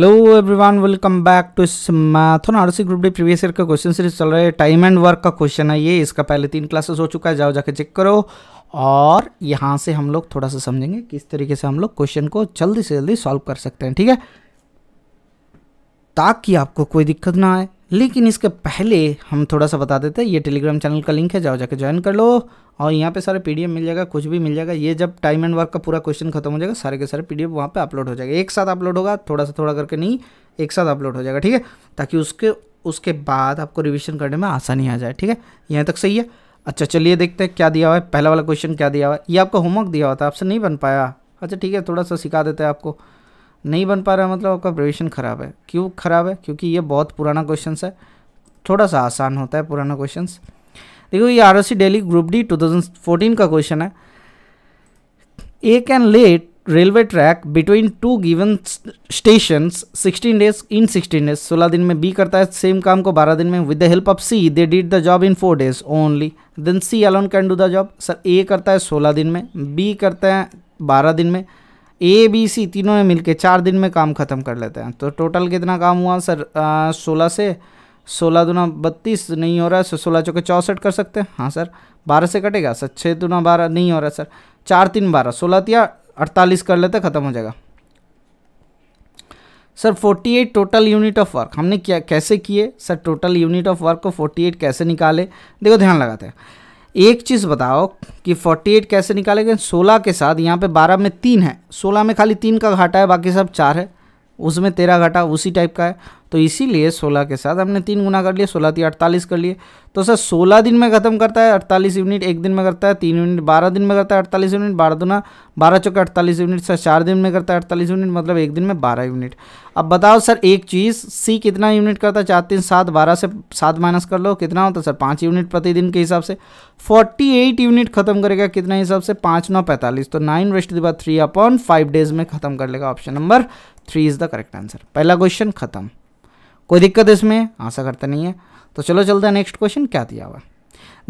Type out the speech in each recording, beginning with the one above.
hello everyone welcome back to math और RC group D previous year का question series चल रहा है टाइम एंड वर्क का क्वेश्चन है ये इसका पहले तीन क्लासेस हो चुका है जाओ जाके चेक करो और यहाँ से हम लोग थोड़ा सा समझेंगे किस तरीके से हम लोग क्वेश्चन को जल्दी से जल्दी सॉल्व कर सकते हैं ठीक है ताकि आपको कोई दिक्कत ना आए लेकिन इसके पहले हम थोड़ा सा बता देते हैं ये टेलीग्राम चैनल का लिंक है जाओ जाके ज्वाइन कर लो और यहाँ पे सारे पीडीएफ मिल जाएगा कुछ भी मिल जाएगा ये जब टाइम एंड वर्क का पूरा क्वेश्चन खत्म हो जाएगा सारे के सारे पीडीएफ वहाँ पे अपलोड हो जाएगा एक साथ अपलोड होगा थोड़ा सा थोड़ा करके नहीं एक साथ अपलोड हो जाएगा ठीक है ताकि उसके उसके बाद आपको रिविजन करने में आसानी आ जाए ठीक है यहाँ तक सही है अच्छा चलिए देखते हैं क्या दिया हुआ है पहला वाला क्वेश्चन क्या दिया हुआ है ये आपका होमवर्क दिया हुआ था आपसे नहीं बन पाया अच्छा ठीक है थोड़ा सा सिखा देते हैं आपको नहीं बन पा रहा है मतलब आपका प्रिवेशन ख़राब है क्यों ख़राब है क्योंकि ये बहुत पुराना क्वेश्चन है थोड़ा सा आसान होता है पुराना क्वेश्चन देखो ये आर डेली ग्रुप डी 2014 का क्वेश्चन है A can lay railway track between two given station 16 days in 16 days 16 दिन में बी करता है सेम काम को 12 दिन में with the help of C they did the job in four days only then C alone can do the job sir A करता है 16 दिन में बी करता है 12 दिन में ए बी सी तीनों में मिलके चार दिन में काम ख़त्म कर लेते हैं तो टोटल कितना काम हुआ सर सोलह से सोलह दुना बत्तीस नहीं हो रहा है सो सोलह चौके चौंसठ कर सकते हैं हाँ सर बारह से कटेगा सर छः दुना बारह नहीं हो रहा सर चार तीन बारह सोलह तिया अड़तालीस कर लेते ख़त्म हो जाएगा sir 48 total unit of work हमने क्या कैसे किए sir total unit of work को 48 कैसे निकाले देखो ध्यान लगाते हैं एक चीज़ बताओ कि 48 कैसे निकालेंगे सोलह के साथ यहाँ पे 12 में तीन है 16 में खाली तीन का घाटा है बाकी सब चार है उसमें तेरह घटा उसी टाइप का है तो इसीलिए सोलह के साथ हमने तीन गुना कर लिया सोलह तीन अड़तालीस कर लिए तो सर सोलह दिन में ख़त्म करता है अड़तालीस यूनिट एक दिन में करता है तीन यूनिट बारह दिन में करता है अड़तालीस यूनिट बारह दुना बारह चौके अड़तालीस यूनिट सर चार दिन में करता है अड़तालीस यूनिट मतलब एक दिन में बारह यूनिट अब बताओ सर एक चीज़ सी कितना यूनिट करता है चार तीन सात बारह से सात माइनस कर लो कितना होता है सर पाँच यूनिट प्रतिदिन के हिसाब से फोर्टी एट यूनिट खत्म करेगा कितना हिसाब से पाँच नौ पैंतालीस तो नाइन वेस्ट दिवा थ्री अपॉन फाइव डेज में खत्म कर लेगा option number three is the correct answer पहला क्वेश्चन खत्म कोई दिक्कत इसमें आशा करता नहीं है तो चलो चलते हैं नेक्स्ट क्वेश्चन क्या दिया हुआ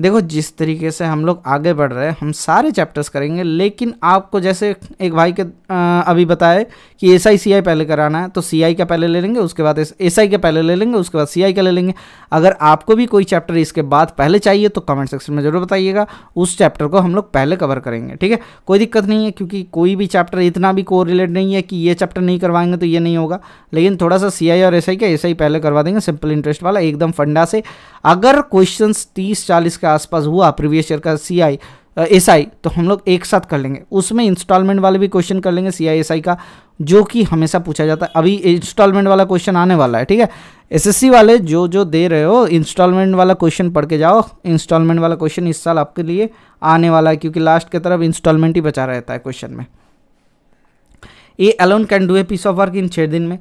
देखो जिस तरीके से हम लोग आगे बढ़ रहे हैं हम सारे चैप्टर्स करेंगे लेकिन आपको जैसे एक भाई के आ, अभी बताए कि एस आई सी आई पहले कराना है तो सी आई का पहले ले लेंगे उसके बाद एस आई का पहले ले लेंगे उसके बाद सी आई का ले लेंगे अगर आपको भी कोई चैप्टर इसके बाद पहले चाहिए तो कमेंट सेक्शन में ज़रूर बताइएगा उस चैप्टर को हम लोग पहले कवर करेंगे ठीक है कोई दिक्कत नहीं है क्योंकि कोई भी चैप्टर इतना भी को नहीं है कि ये चैप्टर नहीं करवाएंगे तो ये नहीं होगा लेकिन थोड़ा सा सी और एस का एस पहले करवा देंगे सिंपल इंटरेस्ट वाला एकदम फंडा से अगर क्वेश्चन तीस चालीस का का आसपास हुआ प्रीवियस ईयर का सी आई एस आई तो हम लोग एक साथ कर लेंगे उसमें इंस्टॉलमेंट वाले भी क्वेश्चन कर लेंगे सी आई एस आई का जो कि हमेशा पूछा जाता है अभी इंस्टॉलमेंट वाला क्वेश्चन आने वाला है ठीक है एसएससी वाले जो जो दे रहे हो इंस्टॉलमेंट वाला क्वेश्चन पढ़ के जाओ इंस्टॉलमेंट वाला क्वेश्चन इस साल आपके लिए आने वाला है क्योंकि लास्ट की तरफ इंस्टॉलमेंट ही बचा रहता है क्वेश्चन में A alone can do a piece of work in छः दिन में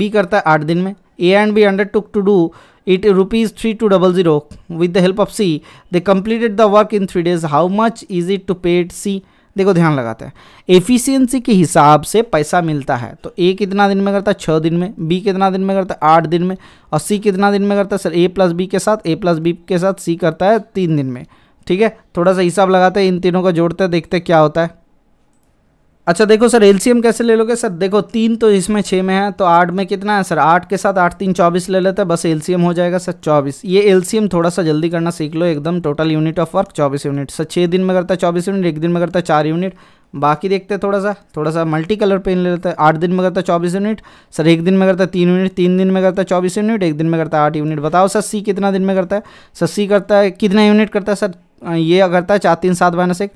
बी करता है आठ दिन में A and B undertook to do it rupees 3200 with the help of C they completed the work in three days how much is it to pay C देखो ध्यान लगाते हैं एफिशिएंसी के हिसाब से पैसा मिलता है तो ए कितना दिन में करता है छः दिन में बी कितना दिन में करता है आठ दिन में और सी कितना दिन में करता है सर ए प्लस बी के साथ ए प्लस बी के साथ सी करता है तीन दिन में ठीक है थोड़ा सा हिसाब लगाते हैं इन तीनों का जोड़ते हैं देखते हैं क्या होता है अच्छा देखो सर एलसीएम कैसे ले लोगे सर देखो तीन तो इसमें छः में है तो आठ में कितना है सर आठ के साथ आठ तीन चौबीस ले लेते हैं बस एलसीएम हो जाएगा सर चौबीस ये एलसीएम थोड़ा सा जल्दी करना सीख लो एकदम टोटल यूनिट ऑफ वर्क चौबीस यूनिट सर छः दिन में करता है चौबीस यूनिट एक दिन में करता है चार यूनिट बाकी देखते हैं थोड़ा सा थोड़ा सा मल्टी कलर पेन ले लेते हैं आठ दिन में करता है चौबीस यूनिट सर एक दिन में करता है तीन यूनिट तीन दिन में करता है चौबीस यूनिट एक दिन में करता है आठ यूनिट बताओ सर सी कितना दिन में करता है सर सी करता है कितना यूनिट करता है सर ये करता है चार तीन सात माइनस एक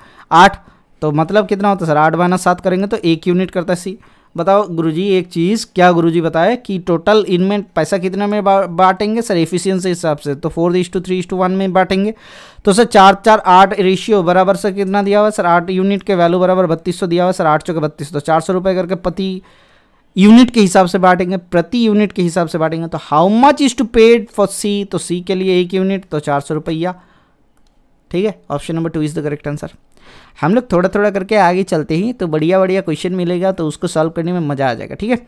आठ तो मतलब कितना होता है सर आठ माइनस सात करेंगे तो एक यूनिट करता है सी बताओ गुरुजी एक चीज़ क्या गुरुजी बताए कि टोटल इनमें पैसा कितने में बांटेंगे सर एफिशिएंसी हिसाब से तो four is to three is to one में बांटेंगे तो सर चार चार आठ रेशियो बराबर से कितना दिया हुआ सर आठ यूनिट के वैल्यू बराबर बत्तीस सौ दिया हुआ सर आठ सौ के बत्तीस तो चार सौ रुपये करके प्रति यूनिट के हिसाब से बांटेंगे प्रति यूनिट के हिसाब से बांटेंगे तो how much is to paid for C तो सी के लिए एक यूनिट तो चार सौ रुपया ठीक है option number two is the correct answer हम लोग थोड़ा थोड़ा करके आगे चलते ही तो बढ़िया बढ़िया क्वेश्चन मिलेगा तो उसको सॉल्व करने में मज़ा आ जाएगा ठीक है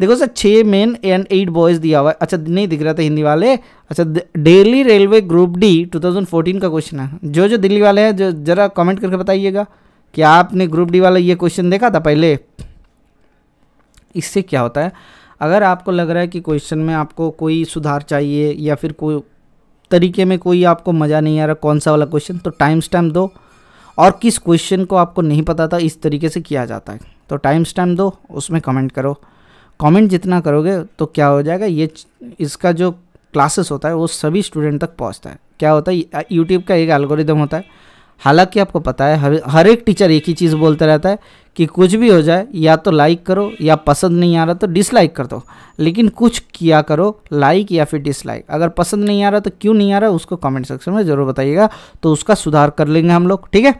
देखो सर छः मेन एंड एट बॉयज़ दिया हुआ है अच्छा नहीं दिख रहा था हिंदी वाले अच्छा डेली रेलवे ग्रुप डी 2014 का क्वेश्चन है जो जो दिल्ली वाले हैं जो ज़रा कमेंट करके बताइएगा कि आपने ग्रुप डी वाला ये क्वेश्चन देखा था पहले इससे क्या होता है अगर आपको लग रहा है कि क्वेश्चन में आपको कोई सुधार चाहिए या फिर कोई तरीके में कोई आपको मज़ा नहीं आ रहा कौन सा वाला क्वेश्चन तो टाइम स्टैम्प दो और किस क्वेश्चन को आपको नहीं पता था इस तरीके से किया जाता है तो टाइम स्टैम्प दो उसमें कमेंट करो कमेंट जितना करोगे तो क्या हो जाएगा ये इसका जो क्लासेस होता है वो सभी स्टूडेंट तक पहुंचता है क्या होता है यूट्यूब का एक एल्गोरिदम होता है हालांकि आपको पता है हर एक टीचर एक ही चीज़ बोलता रहता है कि कुछ भी हो जाए या तो लाइक करो या पसंद नहीं आ रहा तो डिसलाइक कर दो लेकिन कुछ किया करो लाइक या फिर डिसलाइक अगर पसंद नहीं आ रहा तो क्यों नहीं आ रहा उसको कमेंट सेक्शन में ज़रूर बताइएगा तो उसका सुधार कर लेंगे हम लोग ठीक है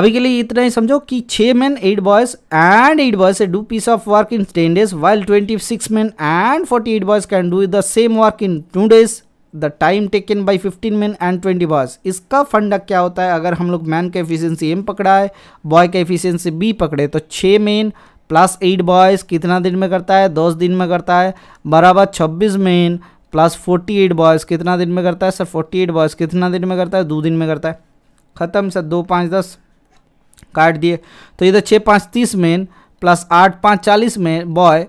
अभी के लिए इतना ही समझो कि छः man eight boys and eight boys से do piece of work in ten days while twenty six man and forty eight boys can do the same work in two days the time taken by 15 man and 20 boys इसका फंडा क्या होता है अगर हम लोग man का efficiency M पकड़ा है बॉय का एफिशिएंसी बी पकड़े तो छः मेन प्लस एट बॉयज़ कितना दिन में करता है दस दिन में करता है बराबर छब्बीस man plus forty eight boys कितना दिन में करता है सर फोर्टी एट बॉयज़ कितना दिन में करता है दो दिन में करता है ख़त्म सर दो पाँच दस काट दिए तो इधर छः पाँच तीस मेन प्लस आठ पाँच चालीस मैन बॉय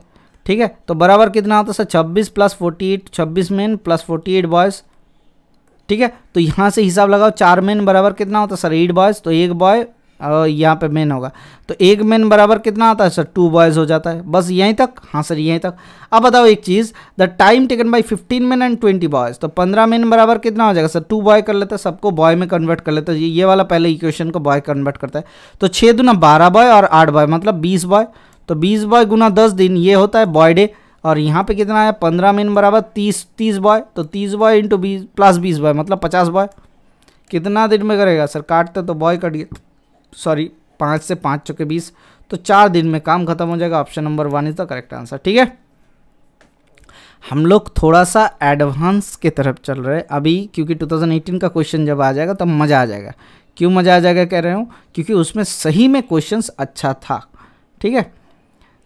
ठीक है तो बराबर कितना होता है सर छब्बीस प्लस फोर्टी एट छब्बीस men plus forty eight boys ठीक है तो यहाँ से हिसाब लगाओ चार मेन बराबर कितना होता है सर एट बॉयज़ तो एक बॉय और यहाँ पे मेन होगा तो एक मेन बराबर कितना आता है सर टू बॉयज़ हो जाता है बस यहीं तक हाँ सर यहीं तक अब बताओ एक चीज़ the time taken by fifteen men and twenty boys तो पंद्रह मेन बराबर कितना हो जाएगा सर टू बॉय कर लेते हैं सबको बॉय में कन्वर्ट कर लेते हैं ये वाला पहले इक्वेशन को बॉय कन्वर्ट करता है तो छः दुना बारह बॉय और आठ बॉय मतलब बीस बॉय तो बीस बॉय गुना दस दिन ये होता है बॉय डे और यहाँ पे कितना है पंद्रह मिन बराबर तीस तीस बॉय तो तीस बॉय इंटू बीस प्लस बीस बॉय मतलब पचास बॉय कितना दिन में करेगा सर काटते तो बॉय कट गए सॉरी पाँच से पाँच चौके बीस तो चार दिन में काम खत्म हो जाएगा option number one is the correct answer ठीक है हम लोग थोड़ा सा एडवांस के तरफ चल रहे हैं अभी क्योंकि 2018 का क्वेश्चन जब आ जाएगा तब तो मज़ा आ जाएगा क्यों मज़ा आ जाएगा कह रहे हूँ क्योंकि उसमें सही में क्वेश्चंस अच्छा था ठीक है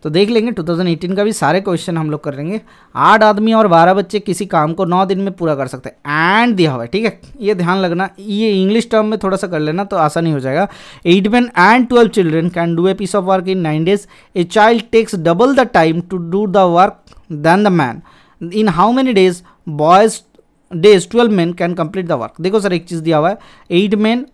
तो देख लेंगे 2018 का भी सारे क्वेश्चन हम लोग कर लेंगे आठ आदमी और बारह बच्चे किसी काम को नौ दिन में पूरा कर सकते हैं एंड दिया हुआ है ठीक है ये ध्यान लगना ये इंग्लिश टर्म में थोड़ा सा कर लेना तो आसानी हो जाएगा eight man and twelve children can do a piece of work in nine days a child takes double the time to do the work than the man in how many days boys days twelve man can complete the work देखो sir एक चीज़ दिया हुआ है eight man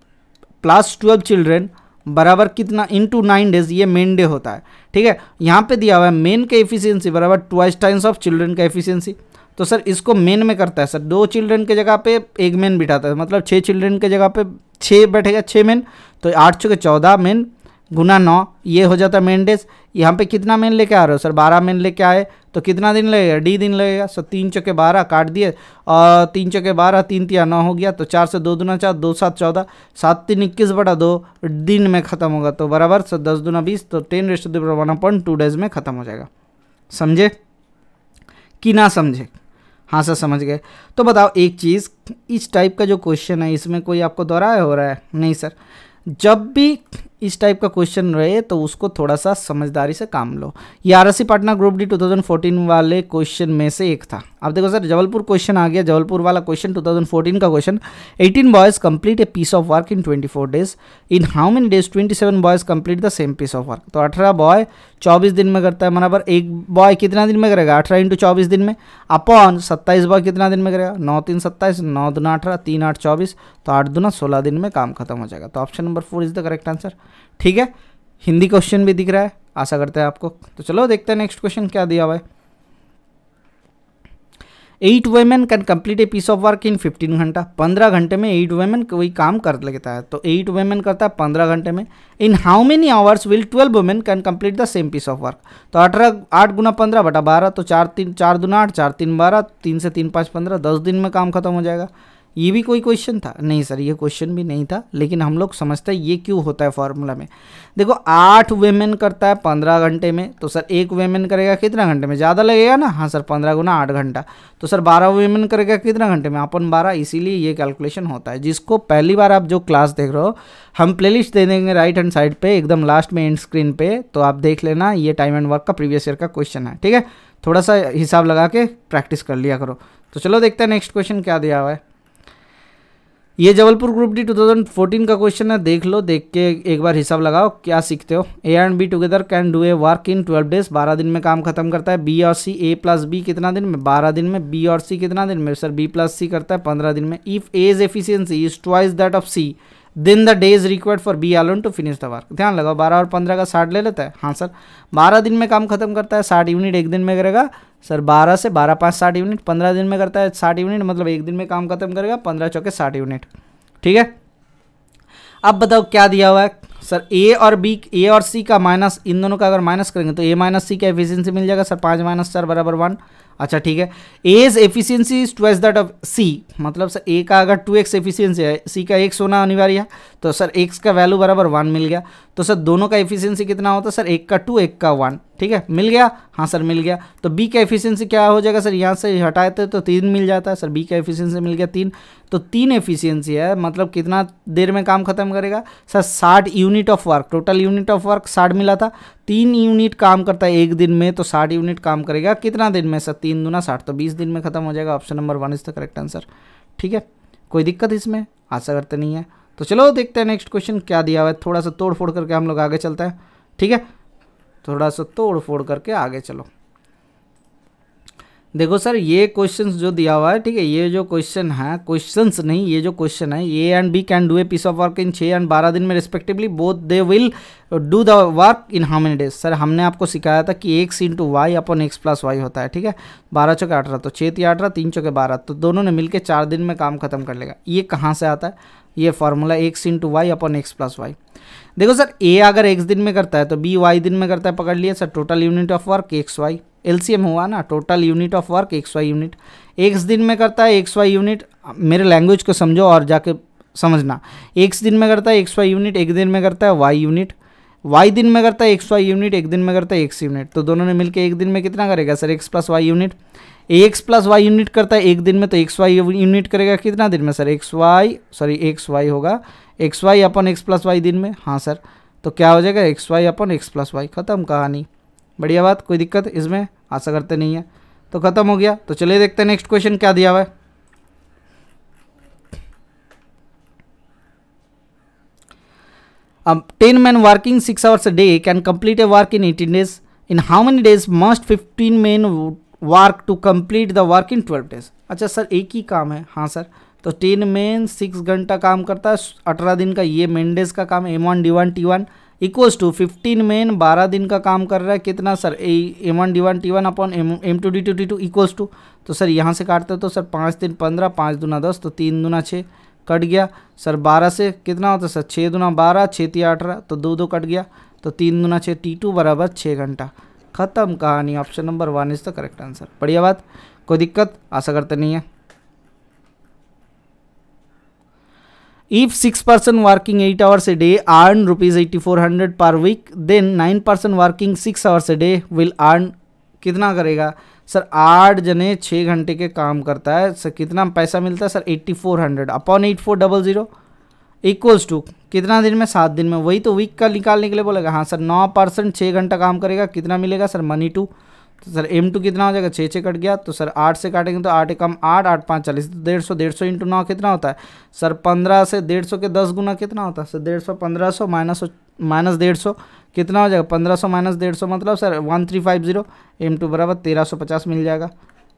plus twelve children बराबर कितना two nine days ये men day होता है ठीक है यहाँ पे दिया हुआ है मेन का एफिशिएंसी बराबर ट्वाइस टाइम्स ऑफ चिल्ड्रन का एफिशिएंसी तो सर इसको मेन में करता है सर दो चिल्ड्रन के जगह पे एक मेन बिठाता है मतलब छः चिल्ड्रन के जगह पे छः बैठेगा छः मेन तो आठ चौके के चौदह मेन गुना नौ ये हो जाता मेन डेज यहाँ पे कितना मेन लेके आ रहे हो सर बारह मेन लेके आए तो कितना दिन लगेगा डी दिन लगेगा सर तीन चौके बारह काट दिए और तीन चौके बारह तीन तिया नौ हो गया तो चार से दो दूना चार दो सात चौदह सात तीन इक्कीस बटा दो दिन में ख़त्म होगा तो बराबर सर दस दुना बीस तो ten rest one point two days में ख़त्म हो जाएगा समझे कि ना समझे हाँ सर समझ गए तो बताओ एक चीज़ इस टाइप का जो क्वेश्चन है इसमें कोई आपको दोहराया हो रहा है नहीं सर जब भी इस टाइप का क्वेश्चन रहे तो उसको थोड़ा सा समझदारी से काम लो ये आर पटना ग्रुप डी 2014 वाले क्वेश्चन में से एक था अब देखो सर जबलपुर क्वेश्चन आ गया जबलपुर वाला क्वेश्चन 2014 का question 18 boys complete a piece of work in 24 days in how many days 27 boys complete the same piece of work तो 18 बॉय 24 दिन में करता है बराबर एक बॉय कितना दिन में करेगा अठारह इंटू चौबीस दिन में अपॉन सत्ताईस बॉय कितना दिन में करेगा नौ तीन सत्ताईस नौ दुना अठारह तीन आठ चौबीस तो आठ दुना सोलह दिन में काम खत्म हो जाएगा तो option number four is the correct answer ठीक है हिंदी क्वेश्चन भी दिख रहा है आशा करते हैं आपको तो चलो देखते हैं नेक्स्ट क्वेश्चन क्या दिया हुआ है eight women can complete a piece of work in fifteen घंटा पंद्रह घंटे में एट वेमेन कोई काम कर लेता है तो एट वेमेन करता है पंद्रह घंटे में in how many hours will twelve women can complete the same piece of work तो अठारह आठ गुना पंद्रह बटा बारह तो चार तीन चार दुना आठ चार तीन बारह तीन से तीन पाँच पंद्रह दस दिन में काम खत्म हो जाएगा ये भी कोई क्वेश्चन था नहीं सर ये क्वेश्चन भी नहीं था लेकिन हम लोग समझते हैं ये क्यों होता है फॉर्मूला में देखो आठ वेमेन करता है पंद्रह घंटे में तो सर एक वेमेन करेगा कितना घंटे में ज़्यादा लगेगा ना हाँ सर पंद्रह गुना आठ घंटा तो सर बारह वेमेन करेगा कितना घंटे में अपन बारह इसीलिए ये कैलकुलेशन होता है जिसको पहली बार आप जो क्लास देख रहे हो हम प्लेलिस्ट दे देंगे राइट हैंड साइड पर एकदम लास्ट में एंड स्क्रीन पर तो आप देख लेना ये टाइम एंड वर्क का प्रीवियस ईयर का क्वेश्चन है ठीक है थोड़ा सा हिसाब लगा के प्रैक्टिस कर लिया करो तो चलो देखते हैं नेक्स्ट क्वेश्चन क्या दिया हुआ है ये जबलपुर ग्रुप डी 2014 का क्वेश्चन है देख लो देख के एक बार हिसाब लगाओ क्या सीखते हो A and B together can do a work in 12 days 12 दिन में काम खत्म करता है बी और सी ए प्लस बी कितना दिन में 12 दिन में बी और सी कितना दिन में सर बी प्लस सी करता है 15 दिन में if A is efficiency is twice that of C दिन the day is required for B alone to finish the work ध्यान लगाओ बारह और पंद्रह का साठ ले लेता है हाँ सर बारह दिन में काम खत्म करता है साठ यूनिट एक दिन में करेगा सर बारह से बारह पाँच साठ यूनिट पंद्रह दिन में करता है साठ यूनिट मतलब एक दिन में काम खत्म करेगा पंद्रह चौके साठ यूनिट ठीक है अब बताओ क्या दिया हुआ है सर ए और बी ए और सी का माइनस इन दोनों का अगर माइनस करेंगे तो ए माइनस सी का एफिशियंसी मिल जाएगा सर पाँच माइनस चार बराबर वन अच्छा ठीक है as efficiency is twice that of C मतलब सर ए का अगर टू एक्स एफिशियंसी है सी का एक्स होना अनिवार्य है तो सर एक्स का वैल्यू बराबर वन मिल गया तो सर दोनों का एफिशियंसी कितना होता है सर एक का टू एक का वन ठीक है मिल गया हाँ सर मिल गया तो बी का एफिशियंसी क्या हो जाएगा सर यहाँ से हटाए थे तो तीन मिल जाता है सर बी का एफिशियंसी मिल गया तीन तो तीन एफिशियंसी है मतलब कितना देर में काम खत्म करेगा सर साठ unit of work total unit of work साठ मिला था तीन यूनिट काम करता है एक दिन में तो साठ यूनिट काम करेगा कितना दिन में सर तीन तीन दुना साठ तो बीस दिन में ख़त्म हो जाएगा option number one is the correct answer ठीक है कोई दिक्कत इसमें आशा करते नहीं है तो चलो देखते हैं नेक्स्ट क्वेश्चन क्या दिया हुआ है थोड़ा सा तोड़ फोड़ करके हम लोग आगे चलते हैं ठीक है थोड़ा सा तोड़ फोड़ करके आगे चलो देखो सर ये क्वेश्चन जो दिया हुआ है ठीक है ये जो क्वेश्चन है क्वेश्चन नहीं ये जो क्वेश्चन है A and B can do a piece of work in छः एंड बारह दिन में respectively both they will do the work in how many days sir हमने आपको सिखाया था कि X into Y upon X plus Y होता है ठीक है बारह चौके अठारह तो छः ती अठारह तीन चौके बारह तो दोनों ने मिलकर चार दिन में काम खत्म कर लेगा ये कहाँ से आता है ये formula X into Y upon X plus Y देखो सर ए अगर एक्स दिन में करता है तो बी वाई दिन में करता है पकड़ लिए sir total unit of work X Y एल हुआ ना total unit of work X Y unit X दिन में करता है एक्स वाई यूनिट मेरे लैंग्वेज को समझो और जाके समझना एक्स दिन में करता है एक्स वाई यूनिट एक दिन में करता है वाई यूनिट वाई दिन में करता है एक्स वाई यूनिट एक दिन में करता है एक्स यूनिट तो दोनों ने मिलकर एक दिन में कितना करेगा sir X plus Y unit X plus Y unit करता है एक दिन में तो एक्स वाई यूनिट करेगा कितना दिन में sir X Y sorry X Y होगा X Y upon X plus Y दिन में हाँ सर तो क्या हो जाएगा X Y upon X plus Y खत्म कहानी बढ़िया बात कोई दिक्कत इसमें आशा करते नहीं है तो ख़त्म हो गया तो चलिए देखते हैं नेक्स्ट क्वेश्चन क्या दिया हुआ है ten man working six hours a day can complete a work in eighteen days in how many days must fifteen man work to complete the work in twelve days अच्छा sir एक ही काम है हाँ सर तो ten man six घंटा काम करता है अठारह दिन का ये मेन डेज का काम M one D one T one equals to fifteen men बारह दिन का काम कर रहा है कितना sir M one D one T one upon M M two D two D two equals to तो सर यहाँ से काटते तो सर पाँच दिन पंद्रह पाँच दुना दस तो तीन दुना छः कट गया सर बारह से कितना होता सर छः दुना बारह छः ती अठारह तो दो दो कट गया तो तीन दुना छः टी टू बराबर छः घंटा ख़त्म कहानी option number one is the correct answer बढ़िया बात कोई दिक्कत आशा करते नहीं है If 6 eight working 8 hours a day earn rupees 8400 per week, then 9 person working 6 hours a day will earn कितना करेगा सर आठ जने छः घंटे के काम करता है सर कितना पैसा मिलता है sir eighty four hundred upon eight four double zero equals to कितना दिन में सात दिन में वही तो वीक का निकालने के लिए बोलेगा हाँ सर नौ परसेंट छः घंटा काम करेगा कितना मिलेगा सर मनी टू तो सर एम टू कितना हो जाएगा छः छः कट गया तो सर आठ से काटेंगे तो आठ एकम आठ आठ पाँच चालीस तो डेढ़ सौ डेढ़ सौ इंटू नौ कितना होता है सर पंद्रह से डेढ़ सौ के दस गुना कितना होता है सर डेढ़ सौ पंद्रह सौ माइनस माइनस डेढ़ सौ कितना हो जाएगा पंद्रह सौ माइनस डेढ़ सौ मतलब sir one three five zero M two बराबर तेरह सौ पचास मिल जाएगा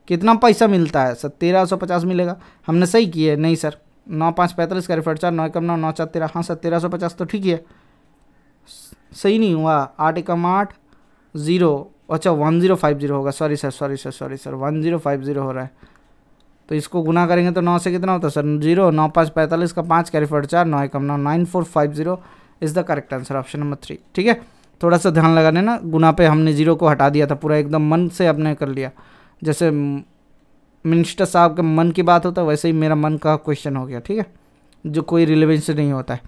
कितना पैसा मिलता है सर तेरह सौ पचास मिलेगा हमने सही किए नहीं सर नौ पाँच पैंतालीस का रिफर चार नौ एकम नौ नौ चार तेरह हाँ सर तेरह सौ पचास तो ठीक है सही नहीं हुआ आठ एकम आठ ज़ीरो अच्छा वन ज़ीरो फाइव ज़ीरो होगा sorry sir sorry sir sorry sir one zero five zero हो रहा है तो इसको गुना करेंगे तो नौ से कितना होता है सर जीरो नौ पाँच पैंतालीस का पाँच कैरी फोर चार नौ एकम नौ nine four five zero is the correct answer option number three ठीक है थोड़ा सा ध्यान लगा लेना गुना पे हमने जीरो को हटा दिया था पूरा एकदम मन से अपने कर लिया जैसे मिनिस्टर साहब के मन की बात होता है वैसे ही मेरा मन का क्वेश्चन हो गया ठीक है जो कोई रिलेवेंस नहीं होता है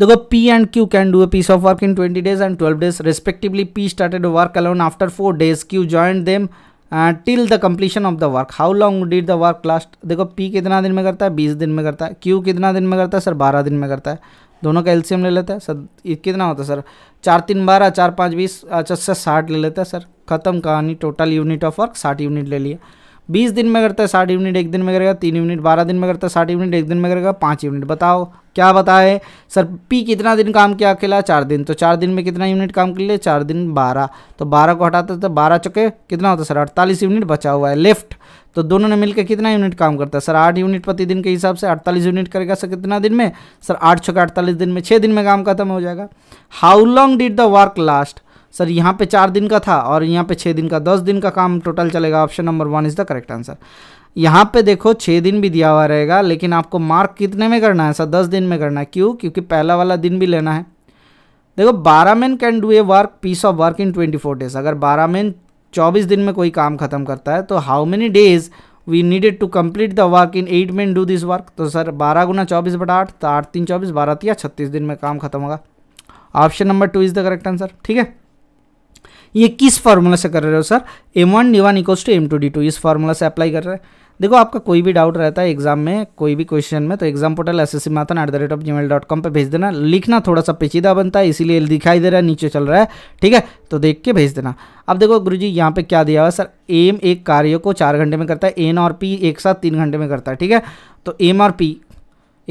देखो P and Q can do a piece of work in twenty days and twelve days respectively P started work alone after four days Q join them till the completion of the work how long did the work last देखो P कितना दिन में करता है बीस दिन में करता है क्यू कितना दिन में करता है सर बारह दिन में करता है दोनों का एल्सियम ले लेता है सर कितना होता है सर चार तीन बारह चार पाँच बीस अच्छा सर साठ ले लेता है सर खत्म कहानी टोटल यूनिट ऑफ वर्क साठ यूनिट ले लिया बीस दिन में करता है साठ यूनिट एक दिन में करेगा तीन यूनिट बारह दिन में करता है साठ यूनिट एक दिन में करेगा पाँच यूनिट बताओ क्या बताए सर पी कितना दिन काम किया अकेला चार दिन तो चार दिन में कितना यूनिट काम कर लिया चार दिन बारह तो बारह को हटाते तो बारह चुके कितना होता है सर अड़तालीस यूनिट बचा हुआ है लेफ्ट तो दोनों ने मिलकर कितना यूनिट काम करता है सर आठ यूनिट प्रतिदिन के हिसाब से अड़तालीस यूनिट करेगा सर कितना दिन में सर आठ छः अड़तालीस दिन में छः दिन में काम खत्म हो जाएगा how long did the work last sir यहाँ पे चार दिन का था और यहाँ पे छः दिन का दस दिन का काम टोटल चलेगा option number one is the correct answer यहाँ पे देखो छः दिन भी दिया हुआ रहेगा लेकिन आपको मार्क कितने में करना है सर दस दिन में करना है क्यों क्योंकि पहला वाला दिन भी लेना है देखो बारह man can do a work piece of work in twenty four days अगर बारह मैन चौबीस दिन में कोई काम खत्म करता है तो how many days we needed to complete the work in eight man do this work तो सर बारह गुना चौबीस बटा आठ तो आठ तीन चौबीस बारह तीन छत्तीस दिन में काम खत्म होगा option number two is the correct answer ठीक है ये किस फार्मूला से कर रहे हो sir M one D one equals to M two D two इस फार्मूला से अप्लाई कर रहे हैं देखो आपका कोई भी डाउट रहता है एग्जाम में कोई भी क्वेश्चन में तो exam portal S S C माथन at the rate of gmail dot com पर भेज देना लिखना थोड़ा सा पेचीदा बनता है इसीलिए दिखाई दे रहा है नीचे चल रहा है ठीक है तो देख के भेज देना अब देखो गुरु जी यहाँ पर क्या दिया हुआ सर एम एक कार्य को चार घंटे में करता है एन और पी एक साथ तीन घंटे में करता है ठीक है तो एम और पी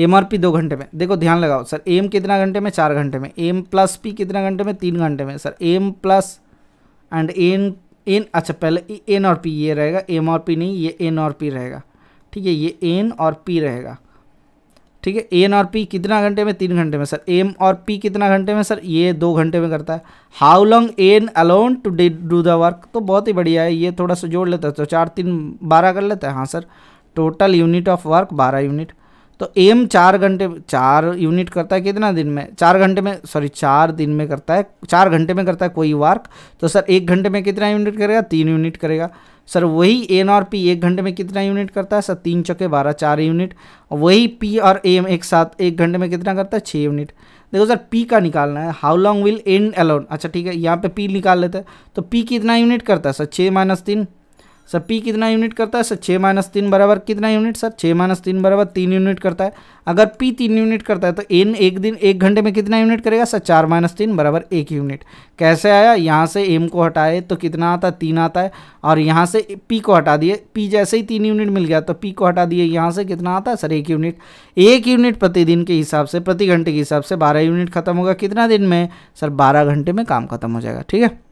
एम आर पी दो घंटे में देखो ध्यान लगाओ सर एम कितना घंटे में चार घंटे में एम प्लस पी कितना घंटे में तीन घंटे में sir M plus and N N अच्छा पहले एन और पी ये रहेगा एम और पी नहीं ये एन और पी रहेगा ठीक है ये एन और पी रहेगा ठीक है एन और पी कितना घंटे में तीन घंटे में सर एम और पी कितना घंटे में सर ये दो घंटे में करता है how long N alone to do the work तो बहुत ही बढ़िया है ये थोड़ा सा जोड़ लेता है तो चार तीन बारह कर लेता है हाँ sir total unit of work बारह यूनिट तो एम चार घंटे चार यूनिट करता है कितना दिन में चार घंटे में सॉरी चार दिन में करता है चार घंटे में करता है कोई वर्क तो सर एक घंटे में कितना यूनिट करेगा तीन यूनिट करेगा सर वही एन और पी एक घंटे में कितना यूनिट करता है सर तीन चौके बारह चार यूनिट वही पी और एम एक साथ एक घंटे में कितना करता है छः यूनिट देखो सर पी का निकालना है how long will N alone अच्छा ठीक है यहाँ पे पी निकाल लेते हैं तो पी कितना यूनिट करता है सर छः माइनस तीन सर पी कितना यूनिट करता है सर छः माइनस तीन बराबर कितना यूनिट सर छः माइनस तीन बराबर तीन यूनिट करता है अगर पी तीन यूनिट करता है तो एन एक दिन एक घंटे में कितना यूनिट करेगा सर चार माइनस तीन बराबर एक यूनिट कैसे आया यहाँ से एम को हटाए तो कितना आता है तीन आता है और यहाँ से पी को हटा दिए पी जैसे ही तीन यूनिट मिल गया तो पी को हटा दिए यहाँ से कितना आता है सर एक यूनिट एक यूनिट प्रतिदिन के हिसाब से प्रति घंटे के हिसाब से बारह यूनिट खत्म होगा कितना दिन में सर बारह घंटे में काम खत्म हो जाएगा ठीक है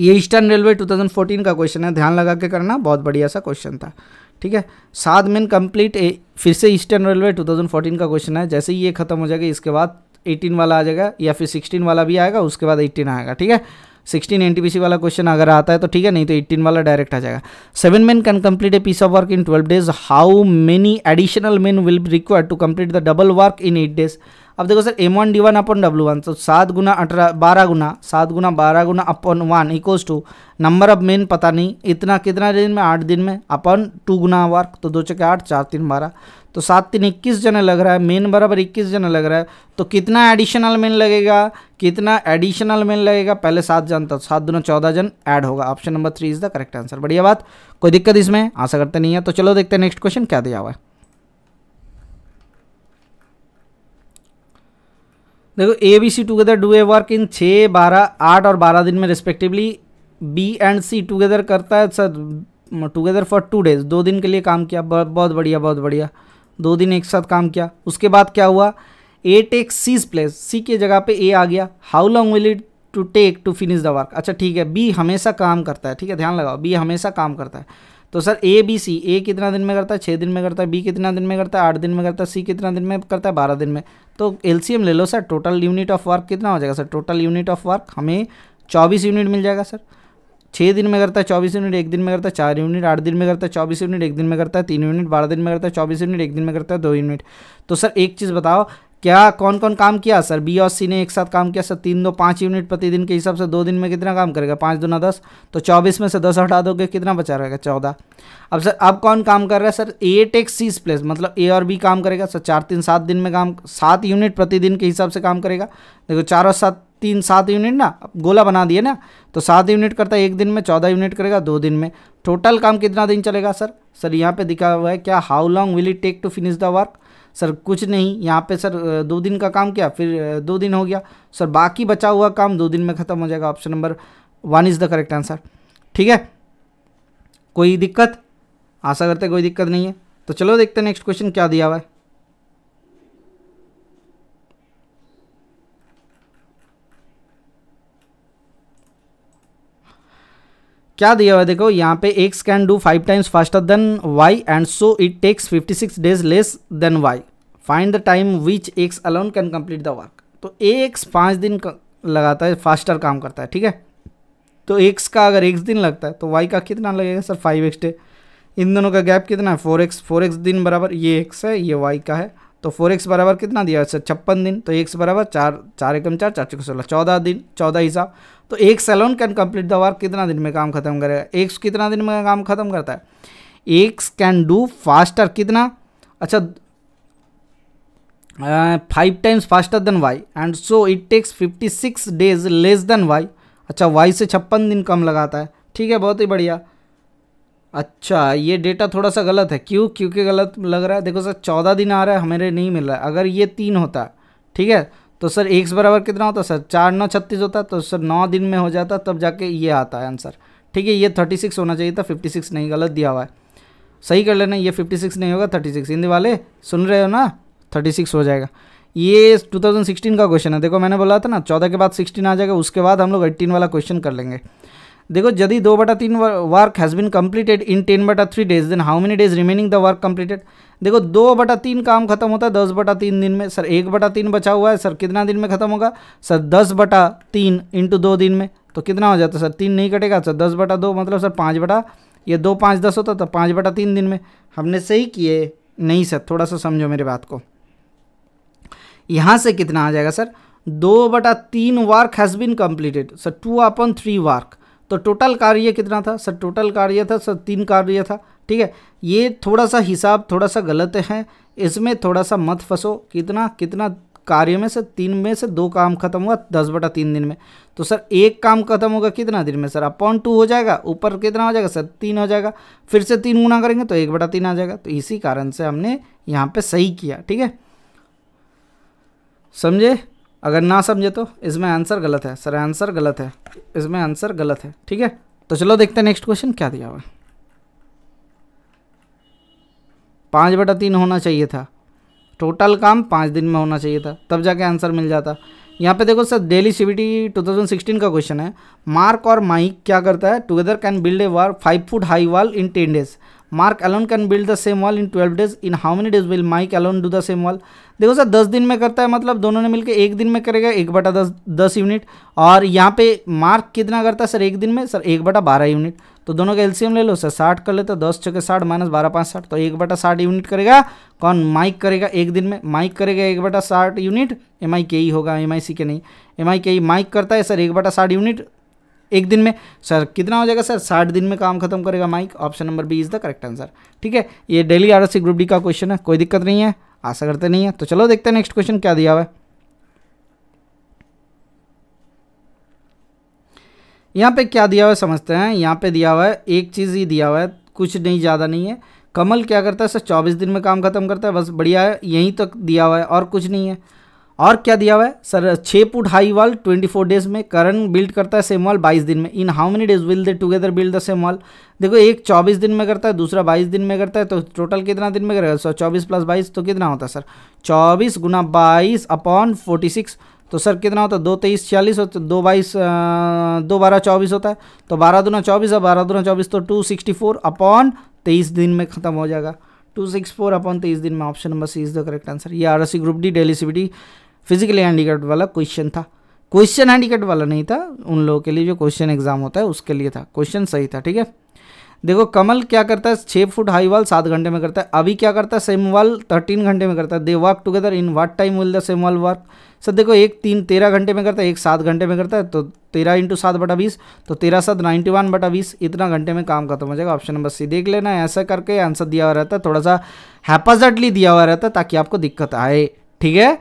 ये ईस्टर्न रेलवे 2014 का क्वेश्चन है ध्यान लगा के करना बहुत बढ़िया सा क्वेश्चन था ठीक है सात मिन कंप्लीट फिर से ईस्टर्न रेलवे 2014 का क्वेश्चन है जैसे ही ये खत्म हो जाएगा इसके बाद 18 वाला आ जाएगा या फिर 16 वाला भी आएगा उसके बाद 18 आएगा ठीक है 16 एन वाला क्वेश्चन अगर आता है तो ठीक है नहीं तो 18 वाला डायरेक्ट आ जाएगा seven men can complete a piece of work in 12 days how many additional men will be require to complete the double work in eight days अब देखो sir M one D one upon W one तो सात गुना अठारह बारह गुना सात गुना बारह गुना अपन one equals to number of men पता नहीं इतना कितना दिन में आठ दिन में अपन टू गुना वर्क तो दो चके आठ चार तीन बारह तो सात तीन इक्कीस जना लग रहा है मेन बराबर इक्कीस जने लग रहा है तो कितना एडिशनल मेन लगेगा कितना एडिशनल मेन लगेगा पहले सात जन था सात दोनों चौदह जन ऐड होगा option number three is the correct answer बढ़िया बात कोई दिक्कत इसमें आशा करते नहीं है तो चलो देखते हैं नेक्स्ट क्वेश्चन क्या दिया हुआ है देखो A B C together do a work in छः बारह आठ और बारह दिन में respectively B and C together करता है sir together for two days दो दिन के लिए काम किया बहुत बढ़िया बहुत बढ़िया दो दिन एक साथ काम किया उसके बाद क्या हुआ A take C's place C के जगह पे ए आ गया how long will it to take to finish the work अच्छा ठीक है बी हमेशा काम करता है ठीक है ध्यान लगाओ बी हमेशा काम करता है तो सर ए बी सी ए कितना दिन में करता है छः दिन में करता है बी कितना दिन में करता है आठ दिन में करता है सी कितना दिन में करता है बारह दिन में तो एल ले लो sir total unit of work कितना हो जाएगा sir total unit of work हमें चौबीस यूनिट मिल जाएगा सर छः दिन में करता है चौबीस यूनिट एक दिन में करता है चार यूनिट आठ दिन में करता है चौबीस यूनिट एक दिन में करता है तीन यूनिट बारह दिन में करता है चौबीस यूनिट एक दिन में करता है दो यूनिट तो सर एक चीज़ बताओ क्या कौन कौन काम किया सर बी और सी ने एक साथ काम किया सर तीन दो पाँच यूनिट प्रतिदिन के हिसाब से दो दिन में कितना काम करेगा पाँच दो ना दस तो चौबीस में से दस हटा दोगे कितना बचा रहेगा चौदह अब सर अब कौन काम कर रहा है sir A take C's place मतलब ए और बी काम करेगा सर चार तीन सात दिन में काम सात यूनिट प्रतिदिन के हिसाब से काम करेगा देखो चार और सात तीन सात यूनिट ना गोला बना दिए ना तो सात यूनिट करता है एक दिन में चौदह यूनिट करेगा दो दिन में टोटल काम कितना दिन चलेगा सर सर यहाँ पे दिखा हुआ है क्या how long will it take to finish the work sir कुछ नहीं यहाँ पे सर दो दिन का काम किया फिर दो दिन हो गया सर बाकी बचा हुआ काम दो दिन में ख़त्म हो जाएगा option number one is the correct answer ठीक है कोई दिक्कत आशा करते कोई दिक्कत नहीं है तो चलो देखते हैं नेक्स्ट क्वेश्चन क्या दिया हुआ है क्या दिया हुआ है देखो यहाँ पे X can do five times faster than Y and so it takes fifty six days less than Y find the time which X alone can complete the work तो एक्स पाँच दिन लगाता है फास्टर काम करता है ठीक है तो एक्स का अगर एक्स दिन लगता है तो वाई का कितना लगेगा सर फाइव एक्स डे इन दोनों का गैप कितना है फोर एक्स फोर एक्स दिन बराबर ये एक्स है ये वाई का है तो फोर एक्स बराबर कितना दिया है अच्छा, छप्पन दिन तो एक्स बराबर चार चार एकम चार चार चौक सोलह चौदह दिन चौदह हिसाब तो X alone can complete the work कितना दिन में काम खत्म करेगा एक्स कितना दिन में काम खत्म करता है एक्स कैन डू फास्टर कितना अच्छा five times faster than Y and so it takes fifty six days less than Y अच्छा वाई से छप्पन दिन कम लगाता है ठीक है बहुत ही बढ़िया अच्छा ये डेटा थोड़ा सा गलत है क्यों क्योंकि गलत लग रहा है देखो सर चौदह दिन आ रहा है हमारे नहीं मिल रहा है अगर ये तीन होता ठीक है तो सर एक बराबर कितना होता सर चार नौ छत्तीस होता तो सर नौ दिन में हो जाता तब जाके ये आता है आंसर ठीक है ये थर्टी सिक्स होना चाहिए था फिफ्टी सिक्स नहीं गलत दिया हुआ है सही कर लेना ये फिफ्टी सिक्स नहीं होगा थर्टी सिक्स हिंदी वाले सुन रहे हो ना थर्टी सिक्स हो जाएगा ये टू थाउजेंड सिक्सटीन का क्वेश्चन है देखो मैंने बोला था ना चौदह के बाद सिक्सटीन आ जाएगा उसके बाद हम लोग एट्टीन वाला क्वेश्चन कर लेंगे देखो यदि दो बटा तीन work has been completed in ten बटा three days then how many days remaining the work completed देखो दो बटा तीन काम खत्म होता है दस बटा तीन दिन में सर एक बटा तीन बचा हुआ है सर कितना दिन में खत्म होगा सर दस बटा तीन इंटू दो दिन में तो कितना हो जाता है सर तीन नहीं कटेगा सर दस बटा दो मतलब सर पाँच बटा ये दो पाँच दस होता तो पाँच बटा तीन दिन में हमने सही किए नहीं सर थोड़ा सा समझो मेरी बात को यहाँ से कितना आ जाएगा सर दो बटा तीन work has been completed sir two upon three work तो टोटल कार्य कितना था सर टोटल कार्य था सर तीन कार्य था ठीक है ये थोड़ा सा हिसाब थोड़ा सा गलत है इसमें थोड़ा सा मत फंसो कितना कितना कार्य में से तीन में से दो काम खत्म हुआ दस बटा तीन दिन में तो सर एक काम खत्म होगा कितना दिन में सर अपॉन टू हो जाएगा ऊपर कितना हो जाएगा सर तीन हो जाएगा फिर से तीन गुना करेंगे तो एक बटा तीन आ जाएगा तो इसी कारण से हमने यहाँ पे सही किया ठीक है समझे अगर ना समझे तो इसमें आंसर गलत है सर आंसर गलत है इसमें आंसर गलत है ठीक है तो चलो देखते हैं नेक्स्ट क्वेश्चन क्या दिया हुआ पाँच बटा तीन होना चाहिए था टोटल काम पाँच दिन में होना चाहिए था तब जाके आंसर मिल जाता यहाँ पे देखो सर डेली सीबीटी 2016 का क्वेश्चन है मार्क और माइक क्या करता है together can build a war five foot high wall in ten days Mark alone can build the same wall in twelve days in how many days will Mike alone do the same wall देखो sir दस दिन में करता है मतलब दोनों ने मिलकर एक दिन में करेगा एक बटा दस दस यूनिट और यहाँ पे मार्क कितना करता है सर एक दिन में सर एक बटा बारह यूनिट तो दोनों का एलसीएम ले लो सर साठ कर लेते दस छः साठ माइनस बारह पाँच साठ तो एक बटा साठ यूनिट करेगा कौन माइक करेगा एक दिन में माइक करेगा एक बटा साठ यूनिट एम आई के ही होगा एम आई सी के नहीं एम आई के ही माइक करता है सर एक बटा साठ यूनिट एक दिन में सर कितना हो जाएगा सर साठ दिन में काम खत्म करेगा Mike option number B is the correct answer ठीक है ये डेली आर ग्रुप डी का क्वेश्चन है कोई दिक्कत नहीं है आशा करते नहीं है तो चलो देखते हैं नेक्स्ट क्वेश्चन क्या दिया हुआ है यहाँ पे क्या दिया हुआ है समझते हैं यहाँ पे दिया हुआ है एक चीज़ ही दिया हुआ है कुछ नहीं ज़्यादा नहीं है कमल क्या करता है सर चौबीस दिन में काम खत्म करता है बस बढ़िया है यहीं तक दिया हुआ है और कुछ नहीं है और क्या दिया हुआ है सर छः फुट हाई वॉल 24 डेज में करण बिल्ड करता है सेम वॉल 22 दिन में in how many days will they together build the same wall देखो एक 24 दिन में करता है दूसरा 22 दिन में करता है तो टोटल कितना दिन में करेगा सर चौबीस प्लस बाईस तो कितना होता है सर चौबीस गुना बाईस अपॉन फोर्टी सिक्स तो सर कितना होता है दो तेईस छियालीस होता दो बाईस दो बारह चौबीस होता है तो बारह दुना चौबीस और बारह दुना चौबीस तो टू सिक्सटी फोर अपॉन तेईस दिन में ख़त्म हो जाएगा टू सिक्स फोर अपॉन तेईस दिन में option number C is the correct answer ये R S group D Delhi physically handicapped वाला क्वेश्चन था क्वेश्चन हैंडीकेप्ट वाला नहीं था उन लोगों के लिए जो क्वेश्चन एग्जाम होता है उसके लिए था क्वेश्चन सही था ठीक है देखो कमल क्या करता है छः फुट हाई वाल सात घंटे में करता है अभी क्या करता है सेम वाल थर्टीन घंटे में करता है they work together in what time will the same wall work sir देखो एक तीन तेरह घंटे में करता है एक सात घंटे में करता है तो तेरह इंटू सात बटा बीस तो तेरह सात नाइन्टी वन बटा बीस इतना घंटे में काम खत्म हो जाएगा ऑप्शन नंबर सी देख लेना ऐसा करके आंसर दिया हुआ रहता है थोड़ा सा हैपाजडली दिया हुआ रहता है ताकि आपको दिक्कत आए ठीक है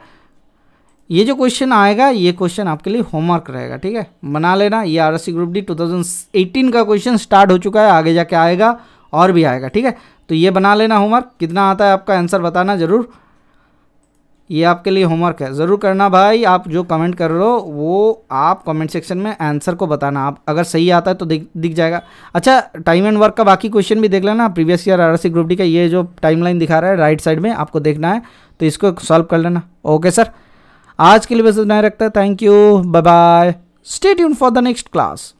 ये जो क्वेश्चन आएगा ये क्वेश्चन आपके लिए होमवर्क रहेगा ठीक है बना लेना ये आर ग्रुप डी 2018 का क्वेश्चन स्टार्ट हो चुका है आगे जाके आएगा और भी आएगा ठीक है तो ये बना लेना होमवर्क कितना आता है आपका आंसर बताना ज़रूर ये आपके लिए होमवर्क है ज़रूर करना भाई आप जो कमेंट कर रहे हो वो आप कमेंट सेक्शन में आंसर को बताना आप अगर सही आता है तो दिख दिख जाएगा अच्छा टाइम एंड वर्क का बाकी क्वेश्चन भी देख लेना previous year R group D का ये जो टाइमलाइन दिखा रहा है राइट साइड में आपको देखना है तो इसको सॉल्व कर लेना ओके सर आज के लिए बस इतना रखता है thank you bye bye stay tuned for the next class